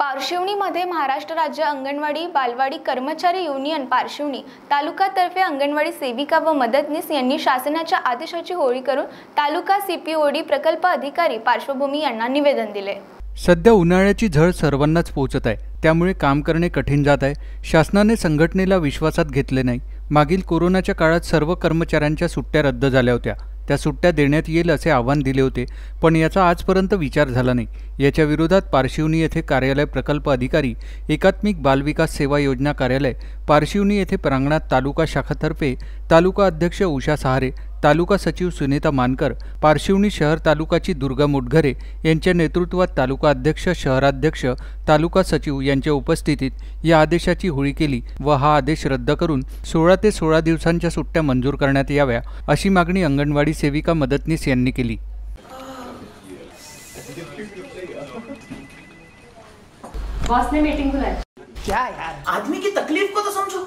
पार्श्वणीमध्ये महाराष्ट्र राज्य अंगणवाडी बालवाडी कर्मचारी युनियन पार्श्वणी तालुकातर्फे अंगणवाडी सेविका व मदतनीस यांनी शासनाच्या आदेशाची होळी करून तालुका सीपीओडी प्रकल्प अधिकारी पार्श्वभूमी यांना निवेदन दिले सध्या उन्हाळ्याची झळ सर्वांनाच पोहोचत आहे त्यामुळे काम करणे कठीण जात आहे शासनाने संघटनेला विश्वासात घेतले नाही मागील कोरोनाच्या काळात सर्व कर्मचाऱ्यांच्या सुट्ट्या रद्द झाल्या होत्या त्या सुट्ट्या देण्यात येईल असे आव्हान दिले होते पण याचा आजपर्यंत विचार झाला नाही याच्या विरोधात पारशिवनी येथे कार्यालय प्रकल्प अधिकारी एकात्मिक बालविकास सेवा योजना कार्यालय पारशिवनी येथे प्रांगणात तालुका शाखातर्फे तालुका अध्यक्ष उषा सहारे तालुका सचिव सुनीता मानकर पार्शिवणी शहर तालुकाची दुर्गा मुठघरे यांच्या नेतृत्वात तालुका अध्यक्ष शहराध्यक्ष तालुका सचिव यांच्या उपस्थितीत या आदेशाची होळी केली व हा आदेश रद्द करून सोळा ते सोळा दिवसांच्या सुट्ट्या मंजूर करण्यात याव्या अशी मागणी अंगणवाडी सेविका मदतनीस यांनी केली मीटिंग बुलाई क्या यार आदमी की तकलीफ को तो समझो